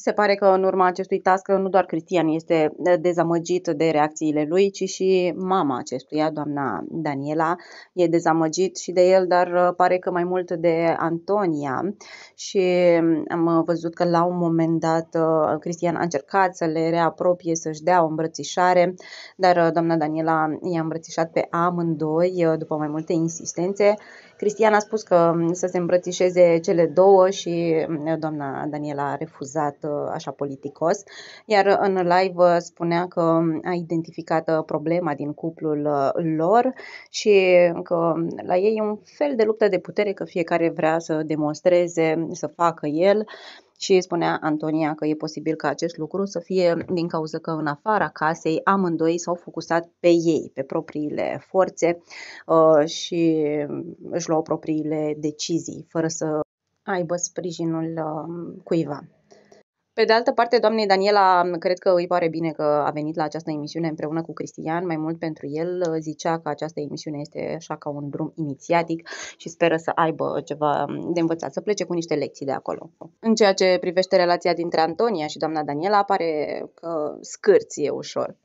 Se pare că în urma acestui task nu doar Cristian este eh, dezamăgit de reacțiile lui, ci și mama acestuia, doamna Daniela, e dezamăgit și de el, dar eh, pare că mai mult de Antonia și mm, am eh, văzut că la un moment dat Cristian a încercat să le reapropie, să-și dea o îmbrățișare, dar doamna Daniela i-a îmbrățișat pe amândoi după mai multe insistențe Cristian a spus că mm, să se îmbrățișeze cele două și mm, doamna Daniela a refuzat uh, așa politicos, iar în live uh, spunea că mm, a identificat uh, problema din cuplul lor și că la ei e un fel de luptă de putere că fiecare vrea să demonstreze, să facă el și spunea Antonia că e posibil ca acest lucru să fie din cauza că în afara casei amândoi s-au focusat pe ei, pe propriile forțe uh, și își luau propriile decizii, fără să aibă sprijinul uh, cuiva. Pe de altă parte, doamnei Daniela, cred că îi pare bine că a venit la această emisiune împreună cu Cristian. Mai mult pentru el zicea că această emisiune este așa ca un drum inițiatic și speră să aibă ceva de învățat, să plece cu niște lecții de acolo. În ceea ce privește relația dintre Antonia și doamna Daniela, apare că scârție ușor.